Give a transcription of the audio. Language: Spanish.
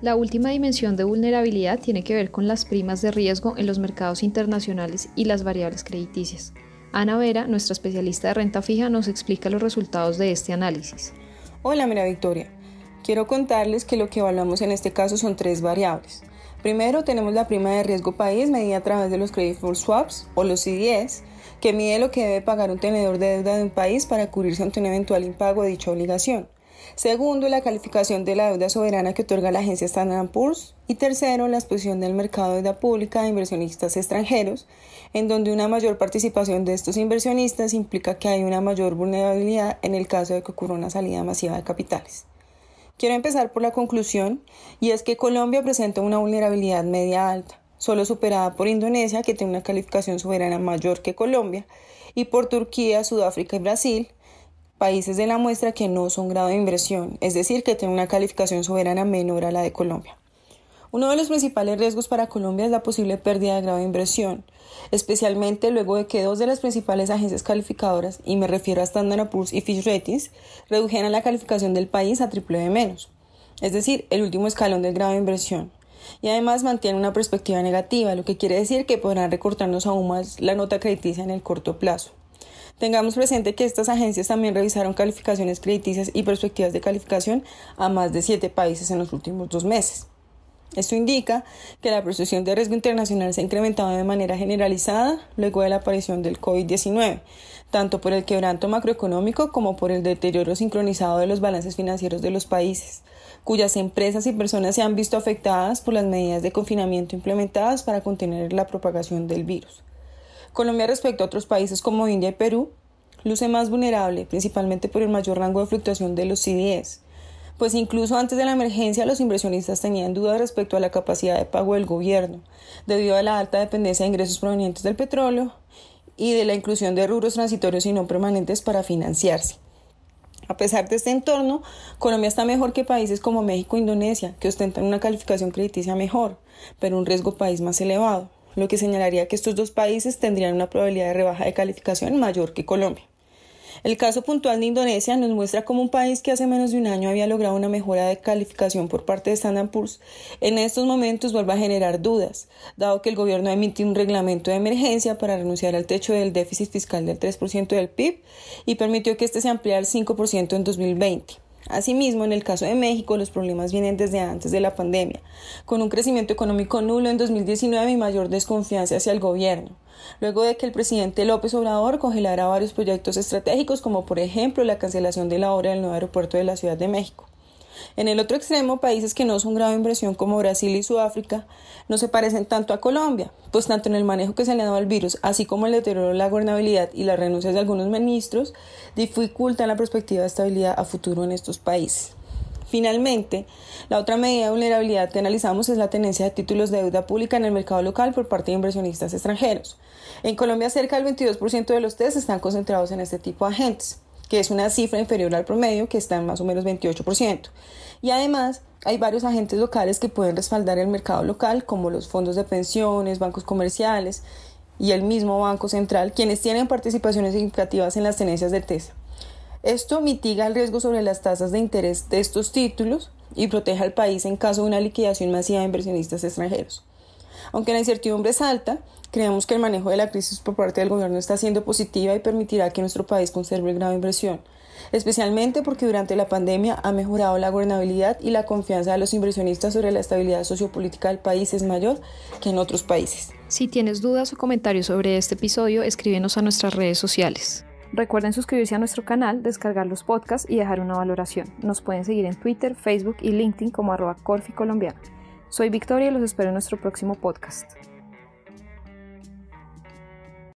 La última dimensión de vulnerabilidad tiene que ver con las primas de riesgo en los mercados internacionales y las variables crediticias. Ana Vera, nuestra especialista de renta fija, nos explica los resultados de este análisis. Hola, mira Victoria. Quiero contarles que lo que evaluamos en este caso son tres variables. Primero tenemos la prima de riesgo país medida a través de los credit for swaps o los CDS, que mide lo que debe pagar un tenedor de deuda de un país para cubrirse ante un eventual impago de dicha obligación. Segundo, la calificación de la deuda soberana que otorga la agencia Standard Poor's. Y tercero, la exposición del mercado de deuda pública a inversionistas extranjeros, en donde una mayor participación de estos inversionistas implica que hay una mayor vulnerabilidad en el caso de que ocurra una salida masiva de capitales. Quiero empezar por la conclusión, y es que Colombia presenta una vulnerabilidad media alta, solo superada por Indonesia, que tiene una calificación soberana mayor que Colombia, y por Turquía, Sudáfrica y Brasil, países de la muestra que no son grado de inversión, es decir, que tienen una calificación soberana menor a la de Colombia. Uno de los principales riesgos para Colombia es la posible pérdida de grado de inversión, especialmente luego de que dos de las principales agencias calificadoras, y me refiero a Standard Poor's y Fitch Ratings, redujeran la calificación del país a triple de menos, es decir, el último escalón del grado de inversión. Y además mantienen una perspectiva negativa, lo que quiere decir que podrán recortarnos aún más la nota crediticia en el corto plazo. Tengamos presente que estas agencias también revisaron calificaciones crediticias y perspectivas de calificación a más de siete países en los últimos dos meses. Esto indica que la percepción de riesgo internacional se ha incrementado de manera generalizada luego de la aparición del COVID-19, tanto por el quebranto macroeconómico como por el deterioro sincronizado de los balances financieros de los países, cuyas empresas y personas se han visto afectadas por las medidas de confinamiento implementadas para contener la propagación del virus. Colombia respecto a otros países como India y Perú luce más vulnerable, principalmente por el mayor rango de fluctuación de los CDS, pues incluso antes de la emergencia los inversionistas tenían dudas respecto a la capacidad de pago del gobierno, debido a la alta dependencia de ingresos provenientes del petróleo y de la inclusión de rubros transitorios y no permanentes para financiarse. A pesar de este entorno, Colombia está mejor que países como México e Indonesia, que ostentan una calificación crediticia mejor, pero un riesgo país más elevado lo que señalaría que estos dos países tendrían una probabilidad de rebaja de calificación mayor que Colombia. El caso puntual de Indonesia nos muestra cómo un país que hace menos de un año había logrado una mejora de calificación por parte de Standard Poor's, en estos momentos vuelve a generar dudas, dado que el gobierno emitió un reglamento de emergencia para renunciar al techo del déficit fiscal del 3% del PIB y permitió que este se ampliara al 5% en 2020. Asimismo, en el caso de México, los problemas vienen desde antes de la pandemia, con un crecimiento económico nulo en 2019 y mayor desconfianza hacia el gobierno, luego de que el presidente López Obrador congelara varios proyectos estratégicos, como por ejemplo la cancelación de la obra del nuevo aeropuerto de la Ciudad de México. En el otro extremo, países que no son grave inversión como Brasil y Sudáfrica no se parecen tanto a Colombia, pues tanto en el manejo que se le ha dado al virus, así como el deterioro de la gobernabilidad y las renuncias de algunos ministros, dificultan la perspectiva de estabilidad a futuro en estos países. Finalmente, la otra medida de vulnerabilidad que analizamos es la tenencia de títulos de deuda pública en el mercado local por parte de inversionistas extranjeros. En Colombia, cerca del 22% de los test e están concentrados en este tipo de agentes que es una cifra inferior al promedio que está en más o menos 28%. Y además hay varios agentes locales que pueden respaldar el mercado local, como los fondos de pensiones, bancos comerciales y el mismo Banco Central, quienes tienen participaciones significativas en las tenencias de TESA. Esto mitiga el riesgo sobre las tasas de interés de estos títulos y protege al país en caso de una liquidación masiva de inversionistas extranjeros. Aunque la incertidumbre es alta, creemos que el manejo de la crisis por parte del gobierno está siendo positiva y permitirá que nuestro país conserve el grado de inversión, especialmente porque durante la pandemia ha mejorado la gobernabilidad y la confianza de los inversionistas sobre la estabilidad sociopolítica del país es mayor que en otros países. Si tienes dudas o comentarios sobre este episodio, escríbenos a nuestras redes sociales. Recuerden suscribirse a nuestro canal, descargar los podcasts y dejar una valoración. Nos pueden seguir en Twitter, Facebook y LinkedIn como arroba Corfi soy Victoria y los espero en nuestro próximo podcast.